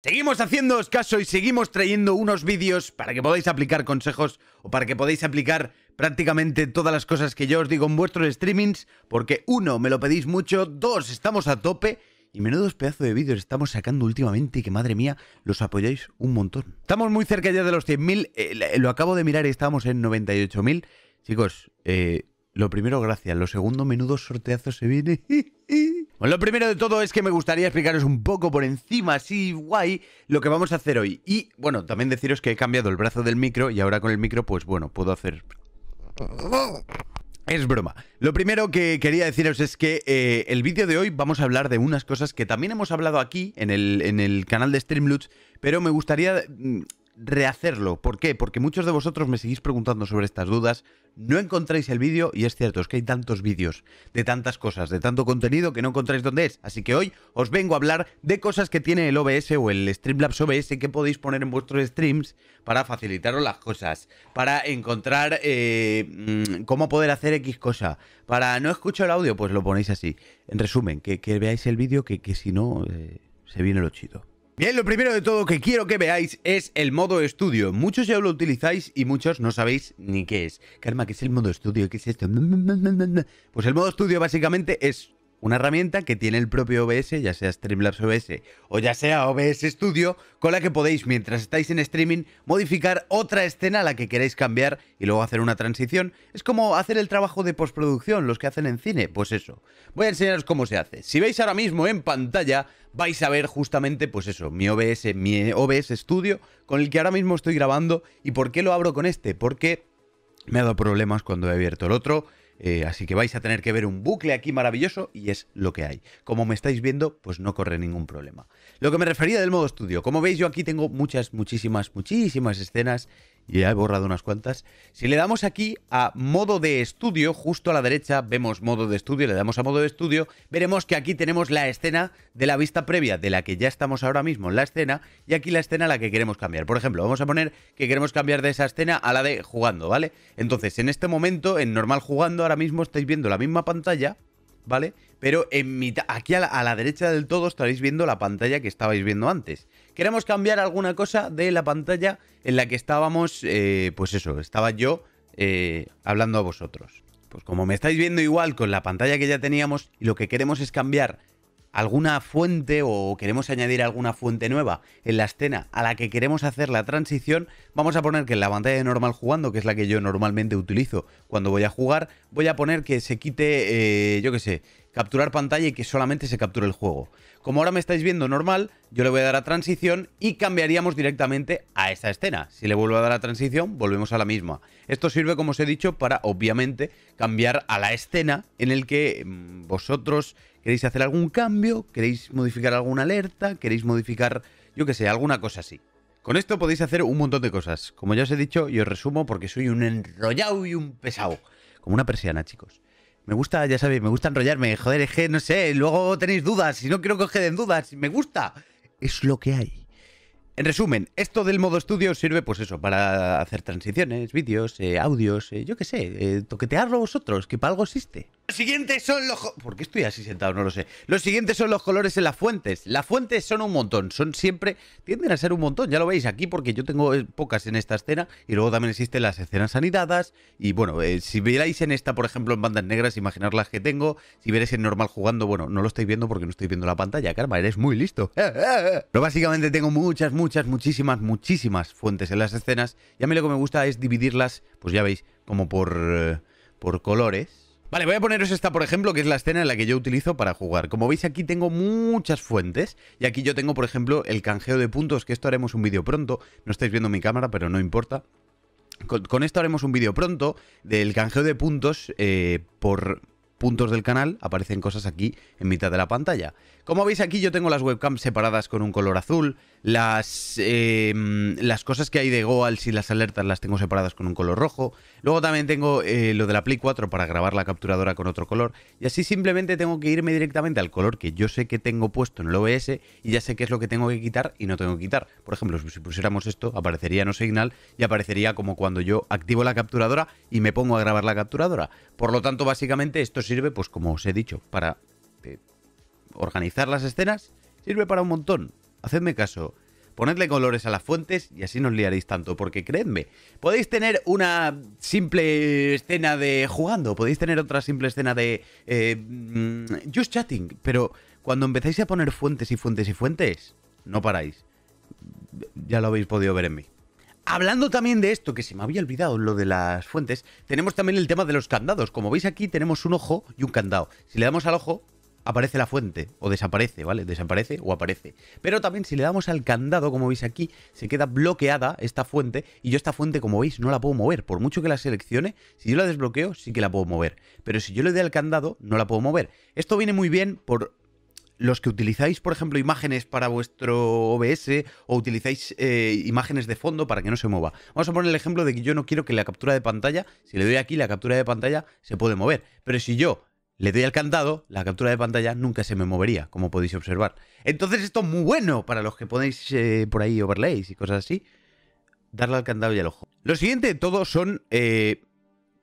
Seguimos haciéndoos caso y seguimos trayendo unos vídeos para que podáis aplicar consejos o para que podáis aplicar prácticamente todas las cosas que yo os digo en vuestros streamings, porque uno, me lo pedís mucho, dos, estamos a tope y menudos pedazos de vídeos estamos sacando últimamente y que madre mía, los apoyáis un montón. Estamos muy cerca ya de los 100.000, eh, lo acabo de mirar y estábamos en 98.000. Chicos, eh, lo primero gracias, lo segundo menudo sorteazo se viene. Bueno, lo primero de todo es que me gustaría explicaros un poco por encima, así guay, lo que vamos a hacer hoy. Y bueno, también deciros que he cambiado el brazo del micro y ahora con el micro, pues bueno, puedo hacer... Es broma. Lo primero que quería deciros es que eh, el vídeo de hoy vamos a hablar de unas cosas que también hemos hablado aquí en el, en el canal de Streamloots, pero me gustaría mm, rehacerlo. ¿Por qué? Porque muchos de vosotros me seguís preguntando sobre estas dudas, no encontráis el vídeo y es cierto, es que hay tantos vídeos de tantas cosas, de tanto contenido que no encontráis dónde es. Así que hoy os vengo a hablar de cosas que tiene el OBS o el Streamlabs OBS que podéis poner en vuestros streams para facilitaros las cosas, para encontrar eh, mm, cómo poder hacer X cosa, para no escuchar el audio, pues lo ponéis así. En resumen, que, veáis el vídeo que, si no, eh, se viene lo chido. Bien, lo primero de todo que quiero que veáis es el modo estudio. Muchos ya lo utilizáis y muchos no sabéis ni qué es. Karma, ¿qué es el modo estudio? ¿Qué es esto? Pues el modo estudio básicamente es una herramienta que tiene el propio OBS, ya sea Streamlabs OBS o ya sea OBS Studio, con la que podéis, mientras estáis en streaming, modificar otra escena a la que queréis cambiar y luego hacer una transición. Es como hacer el trabajo de postproducción, los que hacen en cine, pues eso. Voy a enseñaros cómo se hace. Si veis ahora mismo en pantalla, vais a ver justamente, pues eso, mi OBS, mi OBS Studio, con el que ahora mismo estoy grabando. ¿Y por qué lo abro con este? Porque me ha dado problemas cuando he abierto el otro eh, así que vais a tener que ver un bucle aquí maravilloso y es lo que hay. Como me estáis viendo, pues no corre ningún problema. Lo que me refería del modo estudio, como veis yo aquí tengo muchas, muchísimas, muchísimas escenas y ya he borrado unas cuantas. Si le damos aquí a modo de estudio, justo a la derecha vemos modo de estudio, le damos a modo de estudio, veremos que aquí tenemos la escena de la vista previa, de la que ya estamos ahora mismo en la escena, y aquí la escena a la que queremos cambiar. Por ejemplo, vamos a poner que queremos cambiar de esa escena a la de jugando, ¿vale? Entonces, en este momento, en normal jugando, ahora mismo estáis viendo la misma pantalla, ¿vale? pero en mitad, aquí a la, derecha del todo estaréis viendo la pantalla que estabais viendo antes. Queremos cambiar alguna cosa de la pantalla en la que estábamos, eh, pues eso, estaba yo eh, hablando a vosotros. Pues como me estáis viendo igual con la pantalla que ya teníamos y lo que queremos es cambiar alguna fuente o queremos añadir alguna fuente nueva en la escena a la que queremos hacer la transición, vamos a poner que en la pantalla de normal jugando, que es la que yo normalmente utilizo cuando voy a jugar, voy a poner que se quite, eh, yo qué sé, capturar pantalla y que solamente se capture el juego. Como ahora me estáis viendo normal, yo le voy a dar a transición y cambiaríamos directamente a esta escena. Si le vuelvo a dar a transición, volvemos a la misma. Esto sirve, como os he dicho, para, obviamente, cambiar a la escena en el que mm, vosotros queréis hacer algún cambio, queréis modificar alguna alerta, queréis modificar, yo que sé, alguna cosa así. Con esto podéis hacer un montón de cosas. Como ya os he dicho y os resumo porque soy un enrollado y un pesado. Como una persiana, chicos. Me gusta, ya sabéis, me gusta enrollarme. Joder, es no sé, luego tenéis dudas y no quiero que os queden dudas. Me gusta. Es lo que hay. En resumen, esto del modo estudio sirve, pues eso, para hacer transiciones, vídeos, eh, audios, eh, yo qué sé, eh, toquetearlo vosotros, que para algo existe siguientes son los... ¿Por qué estoy así sentado? No lo sé. Los siguientes son los colores en las fuentes. Las fuentes son un montón. Son siempre... Tienden a ser un montón. Ya lo veis aquí porque yo tengo eh, pocas en esta escena. Y luego también existen las escenas anidadas. Y bueno, eh, si vierais en esta, por ejemplo, en bandas negras, imaginar las que tengo. Si veréis en normal jugando, bueno, no lo estáis viendo porque no estoy viendo la pantalla. Karma, eres muy listo. Pero básicamente tengo muchas, muchas, muchísimas, muchísimas fuentes en las escenas. Y a mí lo que me gusta es dividirlas, pues ya veis, como por... Eh, por colores Vale, voy a poneros esta, por ejemplo, que es la escena en la que yo utilizo para jugar. Como veis, aquí tengo muchas fuentes. Y aquí yo tengo, por ejemplo, el canjeo de puntos, que esto haremos un vídeo pronto. No estáis viendo mi cámara, pero no importa. Con, esto haremos un vídeo pronto del canjeo de puntos eh, por puntos del canal. Aparecen cosas aquí en mitad de la pantalla. Como veis aquí yo tengo las webcams separadas con un color azul, las, em, las cosas que hay de Goals y las alertas las tengo separadas con un color rojo, luego también tengo eh, lo de la Play 4 para grabar la capturadora con otro color y así simplemente tengo que irme directamente al color que yo sé que tengo puesto en el OBS y ya sé qué es lo que tengo que quitar y no tengo que quitar. Por ejemplo, si pusiéramos esto aparecería no signal y aparecería como cuando yo activo la capturadora y me pongo a grabar la capturadora. Por lo tanto, básicamente esto sirve pues como os he dicho para organizar las escenas sirve para un montón. Hacedme caso. Ponedle colores a las fuentes y así no os liaréis tanto, porque creedme, podéis tener una simple escena de jugando, podéis tener otra simple escena de eh, mm, just chatting, pero cuando empezáis a poner fuentes y fuentes y fuentes, no paráis. Ya lo habéis podido ver en mí. Hablando también de esto, que se me había olvidado lo de las fuentes, tenemos también el tema de los candados. Como veis aquí tenemos un ojo y un candado. Si le damos al ojo, aparece la fuente o desaparece, ¿vale? Desaparece o aparece. Pero también si le damos al candado, como veis aquí, se queda bloqueada esta fuente y yo esta fuente, como veis, no la puedo mover. Por mucho que la seleccione, si yo la desbloqueo, sí que la puedo mover. Pero si yo le doy al candado, no la puedo mover. Esto viene muy bien por los que utilizáis, por ejemplo, imágenes para vuestro OBS o utilizáis eh, imágenes de fondo para que no se mueva. Vamos a poner el ejemplo de que yo no quiero que la captura de pantalla, si le doy aquí la captura de pantalla, se puede mover. Pero si yo le doy al candado, la captura de pantalla nunca se me movería, como podéis observar. Entonces esto es muy bueno para los que ponéis eh, por ahí overlays y cosas así. Darle al candado y al ojo. Lo siguiente de todo son... Eh,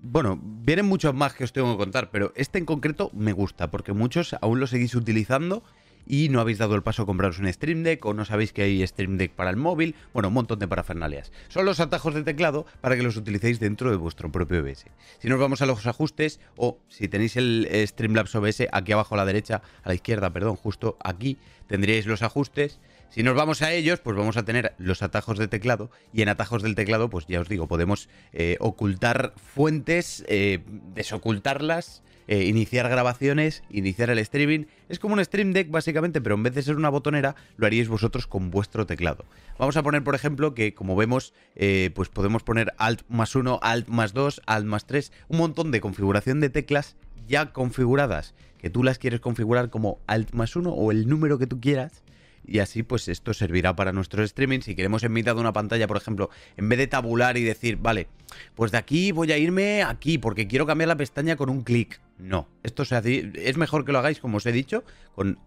bueno, vienen muchos más que os tengo que contar, pero este en concreto me gusta, porque muchos aún lo seguís utilizando y no habéis dado el paso a compraros un Stream Deck o no sabéis que hay Stream Deck para el móvil, bueno, un montón de parafernalias. Son los atajos de teclado para que los utilicéis dentro de vuestro propio OBS. Si nos vamos a los ajustes o si tenéis el eh, Streamlabs OBS aquí abajo a la derecha, a la izquierda, perdón, justo aquí tendríais los ajustes. Si nos vamos a ellos, pues vamos a tener los atajos de teclado y en atajos del teclado, pues ya os digo, podemos eh, ocultar fuentes, eh, desocultarlas, eh, iniciar grabaciones, iniciar el streaming. Es como un Stream Deck básicamente, pero en vez de ser una botonera, lo haríais vosotros con vuestro teclado. Vamos a poner, por ejemplo, que como vemos, eh, pues podemos poner Alt más 1, Alt más 2, Alt más 3, un montón de configuración de teclas ya configuradas, que tú las quieres configurar como Alt más 1 o el número que tú quieras y así pues esto servirá para nuestro streaming. Si queremos en mitad de una pantalla, por ejemplo, en vez de tabular y decir, vale, pues de aquí voy a irme aquí porque quiero cambiar la pestaña con un clic. No, esto se hace, es mejor que lo hagáis, como os he dicho, con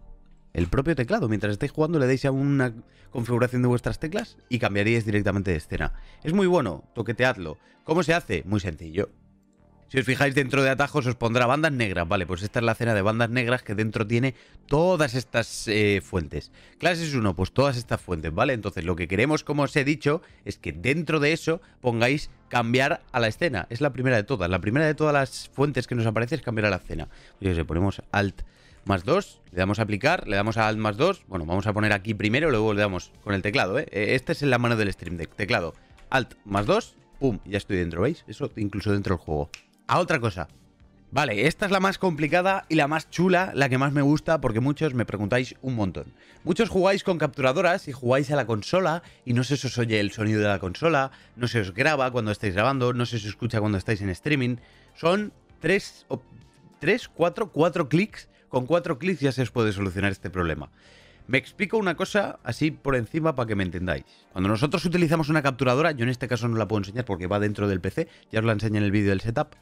el propio teclado. Mientras estéis jugando le dais a una configuración de vuestras teclas y cambiaríais directamente de escena. Es muy bueno, toqueteadlo. ¿Cómo se hace? Muy sencillo. Si os fijáis dentro de atajos os pondrá bandas negras. Vale, pues esta es la escena de bandas negras que dentro tiene todas estas eh, fuentes. Clases 1, pues todas estas fuentes, ¿vale? Entonces lo que queremos, como os he dicho, es que dentro de eso pongáis cambiar a la escena. Es la primera de todas. La primera de todas las fuentes que nos aparece es cambiar a la escena. Yo sé, ponemos alt más 2, le damos a aplicar, le damos a alt más 2. Bueno, vamos a poner aquí primero, luego le damos con el teclado, ¿eh? E, es en la mano del stream deck, teclado. Alt más 2, pum, ya estoy dentro, ¿veis? Eso incluso dentro del juego a otra cosa. Vale, esta es la más complicada y la más chula, la que más me gusta porque muchos me preguntáis un montón. Muchos jugáis con capturadoras y jugáis a la consola y no se os oye el sonido de la consola, no se os graba cuando estáis grabando, no se os escucha cuando estáis en streaming. Son 3, 3 4, 4 clics. Con 4 clics ya se os puede solucionar este problema. Me explico una cosa así por encima para que me entendáis. Cuando nosotros utilizamos una capturadora, yo en este caso no la puedo enseñar porque va dentro del PC, ya os la enseño en el vídeo del setup,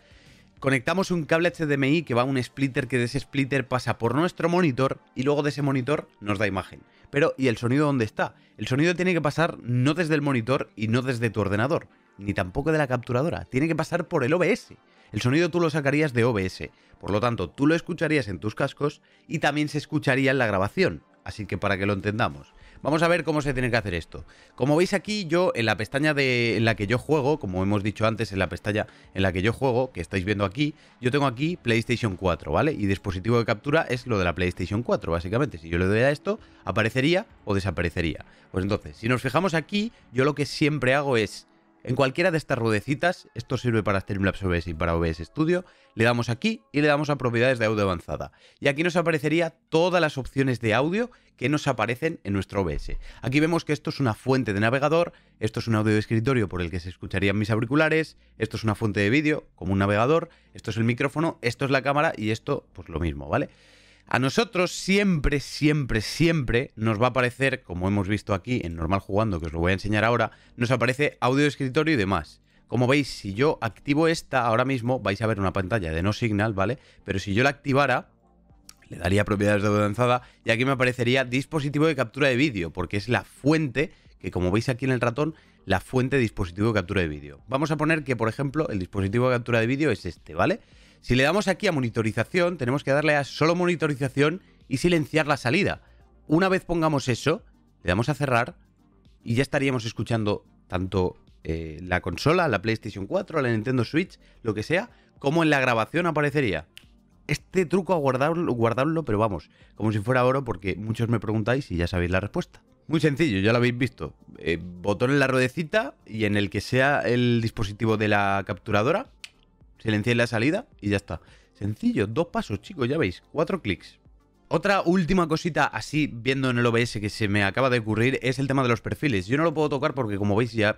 conectamos un cable HDMI que va a un splitter que de ese splitter pasa por nuestro monitor y luego de ese monitor nos da imagen. Pero ¿y el sonido dónde está? El sonido tiene que pasar no desde el monitor y no desde tu ordenador, ni tampoco de la capturadora, tiene que pasar por el OBS. El sonido tú lo sacarías de OBS, por lo tanto tú lo escucharías en tus cascos y también se escucharía en la grabación. Así que para que lo entendamos. Vamos a ver cómo se tiene que hacer esto. Como veis aquí, yo en la pestaña de, en la que yo juego, como hemos dicho antes, en la pestaña en la que yo juego, que estáis viendo aquí, yo tengo aquí PlayStation 4, ¿vale? Y dispositivo de captura es lo de la PlayStation 4, básicamente. Si yo le doy a esto, aparecería o desaparecería. Pues entonces, si nos fijamos aquí, yo lo que siempre hago es en cualquiera de estas ruedecitas, esto sirve para Streamlabs OBS y para OBS Studio, le damos aquí y le damos a propiedades de audio avanzada. Y aquí nos aparecería todas las opciones de audio que nos aparecen en nuestro OBS. Aquí vemos que esto es una fuente de navegador, esto es un audio de escritorio por el que se escucharían mis auriculares, esto es una fuente de vídeo como un navegador, esto es el micrófono, esto es la cámara y esto pues lo mismo, ¿vale? A nosotros siempre, siempre, siempre nos va a aparecer, como hemos visto aquí en Normal Jugando, que os lo voy a enseñar ahora, nos aparece audio de escritorio y demás. Como veis, si yo activo esta ahora mismo, vais a ver una pantalla de no signal, ¿vale? Pero si yo la activara, le daría propiedades de avanzada y aquí me aparecería dispositivo de captura de vídeo, porque es la fuente que como veis aquí en el ratón, la fuente de dispositivo de captura de vídeo. Vamos a poner que, por ejemplo, el dispositivo de captura de vídeo es este, ¿vale? Si le damos aquí a monitorización, tenemos que darle a solo monitorización y silenciar la salida. Una vez pongamos eso, le damos a cerrar y ya estaríamos escuchando tanto eh, la consola, la PlayStation 4, la Nintendo Switch, lo que sea, como en la grabación aparecería. Este truco a guardarlo, guardarlo, pero vamos, como si fuera oro, porque muchos me preguntáis y ya sabéis la respuesta. Muy sencillo, ya lo habéis visto. Eh, botón en la ruedecita y en el que sea el dispositivo de la capturadora, silenciáis la salida y ya está. Sencillo, dos pasos, chicos, ya veis, cuatro clics. Otra última cosita así, viendo en el OBS que se me acaba de ocurrir, es el tema de los perfiles. Yo no lo puedo tocar porque, como veis, ya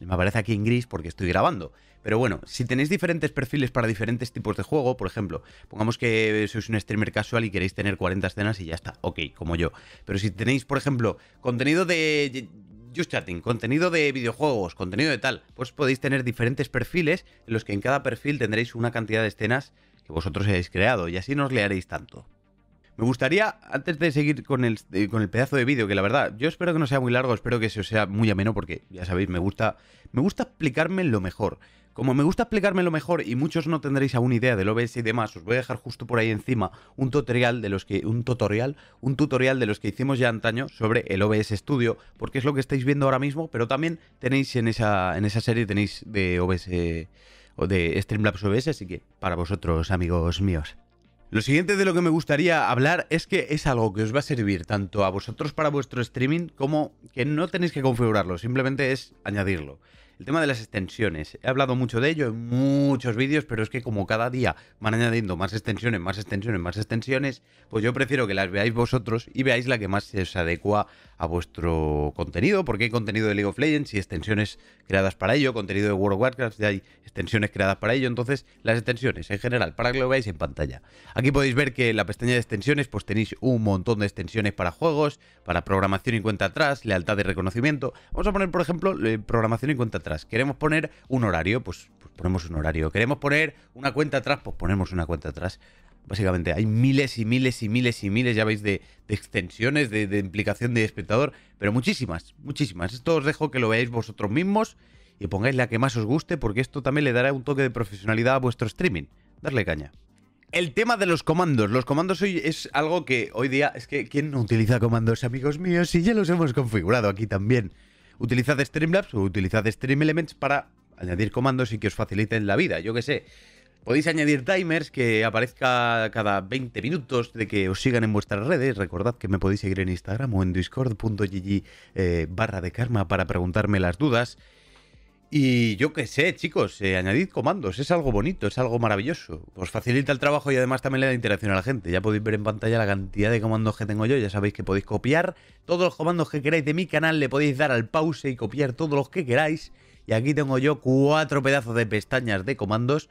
me aparece aquí en gris porque estoy grabando. Pero bueno, si tenéis diferentes perfiles para diferentes tipos de juego, por ejemplo, pongamos que sois un streamer casual y queréis tener 40 escenas y ya está, ok, como yo. Pero si tenéis, por ejemplo, contenido de Just Chatting, contenido de videojuegos, contenido de tal, pues podéis tener diferentes perfiles en los que en cada perfil tendréis una cantidad de escenas que vosotros hayáis creado y así no os learéis tanto. Me gustaría, antes de seguir con el, eh, con el pedazo de vídeo, que la verdad, yo espero que no sea muy largo, espero que se os sea muy ameno, porque ya sabéis, me gusta, me gusta explicarme lo mejor. Como me gusta explicarme lo mejor y muchos no tendréis aún idea del OBS y demás, os voy a dejar justo por ahí encima un tutorial de los que un tutorial, un tutorial de los que hicimos ya antaño sobre el OBS Studio, porque es lo que estáis viendo ahora mismo, pero también tenéis en esa en esa serie tenéis de OBS o de Streamlabs OBS, así que para vosotros, amigos míos. Lo siguiente de lo que me gustaría hablar es que es algo que os va a servir tanto a vosotros para vuestro streaming como que no tenéis que configurarlo, simplemente es añadirlo. El tema de las extensiones. He hablado mucho de ello en muchos vídeos, pero es que como cada día van añadiendo más extensiones, más extensiones, más extensiones, pues yo prefiero que las veáis vosotros y veáis la que más se os adecua a vuestro contenido, porque hay contenido de League of Legends y extensiones creadas para ello, contenido de World of Warcraft y hay extensiones creadas para ello. Entonces, las extensiones en general, para que lo veáis en pantalla. Aquí podéis ver que en la pestaña de extensiones, pues tenéis un montón de extensiones para juegos, para programación y cuenta atrás, lealtad de reconocimiento. Vamos a poner, por ejemplo, eh, programación y cuenta atrás. Queremos poner un horario, pues, pues ponemos un horario. Queremos poner una cuenta atrás, pues ponemos una cuenta atrás. Básicamente, hay miles y miles y miles y miles, ya veis, de, extensiones, de, implicación de espectador, pero muchísimas, muchísimas. Esto os dejo que lo veáis vosotros mismos y pongáis la que más os guste, porque esto también le dará un toque de profesionalidad a vuestro streaming. Darle caña. El tema de los comandos. Los comandos hoy es algo que hoy día es que ¿quién no utiliza comandos, amigos míos? y ya los hemos configurado aquí también. Utilizad Streamlabs o utilizad Stream Elements para añadir comandos y que os faciliten la vida. Yo qué sé. Podéis añadir timers que aparezca cada 20 minutos de que os sigan en vuestras redes. Recordad que me podéis seguir en Instagram o en discord.gg eh, barra de karma para preguntarme las dudas. Y yo qué sé, chicos, eh, añadid comandos, es algo bonito, es algo maravilloso. Os facilita el trabajo y además también le da interacción a la gente. Ya podéis ver en pantalla la cantidad de comandos que tengo yo, ya sabéis que podéis copiar todos los comandos que queráis de mi canal, le podéis dar al pause y copiar todos los que queráis. Y aquí tengo yo cuatro pedazos de pestañas de comandos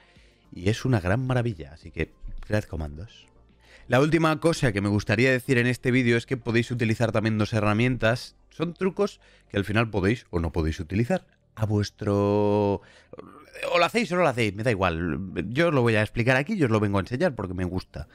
y es una gran maravilla, así que cread comandos. La última cosa que me gustaría decir en este vídeo es que podéis utilizar también dos herramientas. Son trucos que al final podéis o no podéis utilizar a vuestro... O lo hacéis o no lo hacéis, me da igual. Yo os lo voy a explicar aquí, yo os lo vengo a enseñar porque me gusta.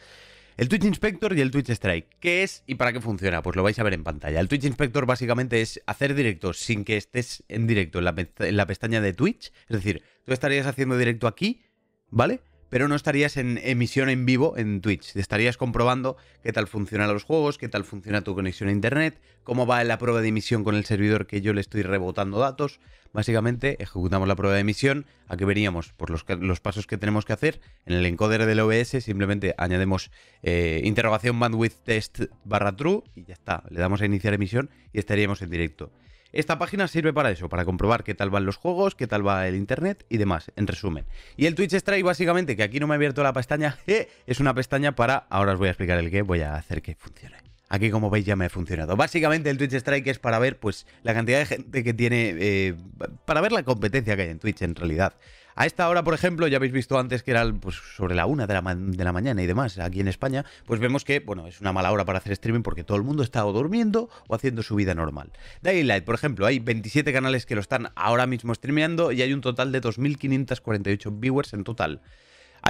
El Twitch Inspector y el Twitch Strike. ¿Qué es y para qué funciona? Pues lo vais a ver en pantalla. El Twitch Inspector básicamente es hacer directos sin que estés en directo en la, en la pestaña de Twitch. Es decir, tú estarías haciendo directo aquí, ¿vale? Pero no estarías en emisión en vivo en Twitch. Estarías comprobando qué tal funcionan los juegos, qué tal funciona tu conexión a internet, cómo va la prueba de emisión con el servidor que yo le estoy rebotando datos. Básicamente, ejecutamos la prueba de emisión. ¿A veríamos veníamos? Por pues los, pasos que tenemos que hacer. En el encoder del OBS simplemente añadimos eh, interrogación bandwidth test barra true y ya está. Le damos a iniciar emisión y estaríamos en directo. Esta página sirve para eso, para comprobar qué tal van los juegos, qué tal va el internet y demás, en resumen. Y el Twitch Strike, básicamente, que aquí no me he abierto la pestaña, es una pestaña para. Ahora os voy a explicar el qué, voy a hacer que funcione. Aquí, como veis, ya me ha funcionado. Básicamente, el Twitch Strike es para ver, pues, la cantidad de gente que tiene. Eh, para ver la competencia que hay en Twitch, en realidad. A esta hora, por ejemplo, ya habéis visto antes que era pues, sobre la una de la, mañana y demás, aquí en España, pues vemos que, bueno, es una mala hora para hacer streaming porque todo el mundo está o durmiendo o haciendo su vida normal. Light, por ejemplo, hay 27 canales que lo están ahora mismo streameando y hay un total de 2.548 viewers en total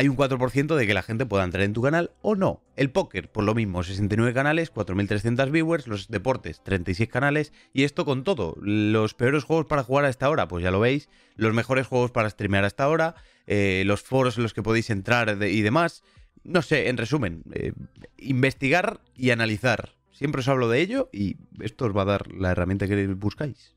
hay un 4% de que la gente pueda entrar en tu canal o no. El póker, por lo mismo, 69 canales, 4.300 viewers, los deportes, 36 canales, y esto con todo. Los peores juegos para jugar a esta hora, pues ya lo veis, los mejores juegos para streamear hasta ahora, eh, los foros en los que podéis entrar y demás. No sé, en resumen, eh, investigar y analizar. Siempre os hablo de ello y esto os va a dar la herramienta que buscáis.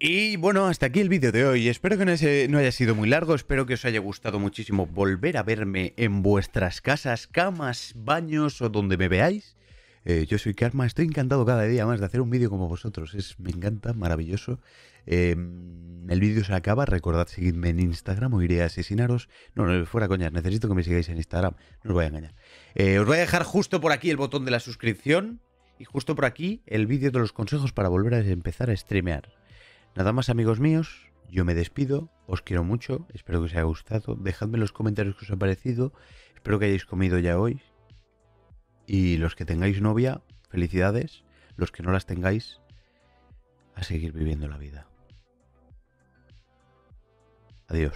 Y bueno, hasta aquí el vídeo de hoy. Espero que no, haya sido muy largo, espero que os haya gustado muchísimo volver a verme en vuestras casas, camas, baños o donde me veáis. Eh, yo soy Karma, estoy encantado cada día más de hacer un vídeo como vosotros. Es, me encanta, maravilloso. Em, el vídeo se acaba, recordad seguidme en Instagram o iré a asesinaros. No, no, fuera coñas, necesito que me sigáis en Instagram, no os voy a engañar. Eh, os voy a dejar justo por aquí el botón de la suscripción y justo por aquí el vídeo de los consejos para volver a empezar a streamear. Nada más amigos míos, yo me despido, os quiero mucho, espero que os haya gustado, dejadme en los comentarios que os ha parecido, espero que hayáis comido ya hoy y los que tengáis novia, felicidades, los que no las tengáis, a seguir viviendo la vida. Adiós.